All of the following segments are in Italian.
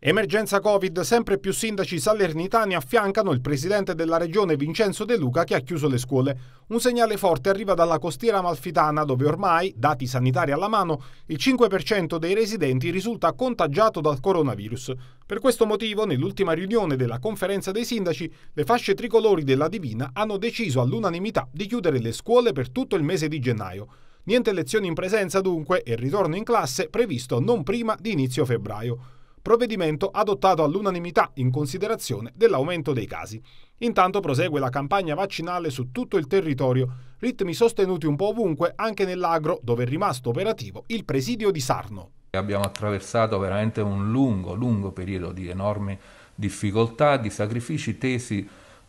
Emergenza Covid, sempre più sindaci salernitani affiancano il presidente della regione Vincenzo De Luca che ha chiuso le scuole. Un segnale forte arriva dalla costiera malfitana dove ormai, dati sanitari alla mano, il 5% dei residenti risulta contagiato dal coronavirus. Per questo motivo, nell'ultima riunione della conferenza dei sindaci, le fasce tricolori della Divina hanno deciso all'unanimità di chiudere le scuole per tutto il mese di gennaio. Niente lezioni in presenza dunque e ritorno in classe previsto non prima di inizio febbraio provvedimento adottato all'unanimità in considerazione dell'aumento dei casi. Intanto prosegue la campagna vaccinale su tutto il territorio, ritmi sostenuti un po' ovunque, anche nell'agro, dove è rimasto operativo il presidio di Sarno. Abbiamo attraversato veramente un lungo, lungo periodo di enormi difficoltà, di sacrifici tesi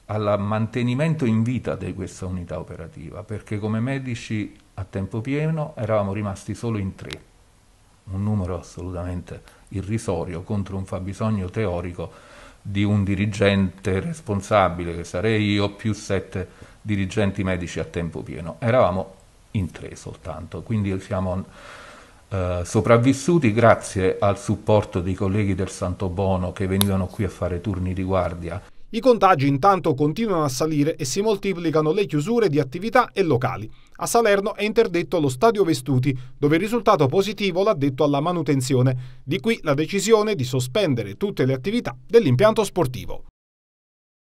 al mantenimento in vita di questa unità operativa, perché come medici a tempo pieno eravamo rimasti solo in tre un numero assolutamente irrisorio contro un fabbisogno teorico di un dirigente responsabile, che sarei io, più sette dirigenti medici a tempo pieno. Eravamo in tre soltanto, quindi siamo eh, sopravvissuti grazie al supporto dei colleghi del Santo Bono che venivano qui a fare turni di guardia. I contagi intanto continuano a salire e si moltiplicano le chiusure di attività e locali. A Salerno è interdetto lo stadio Vestuti, dove il risultato positivo l'ha detto alla manutenzione. Di qui la decisione di sospendere tutte le attività dell'impianto sportivo.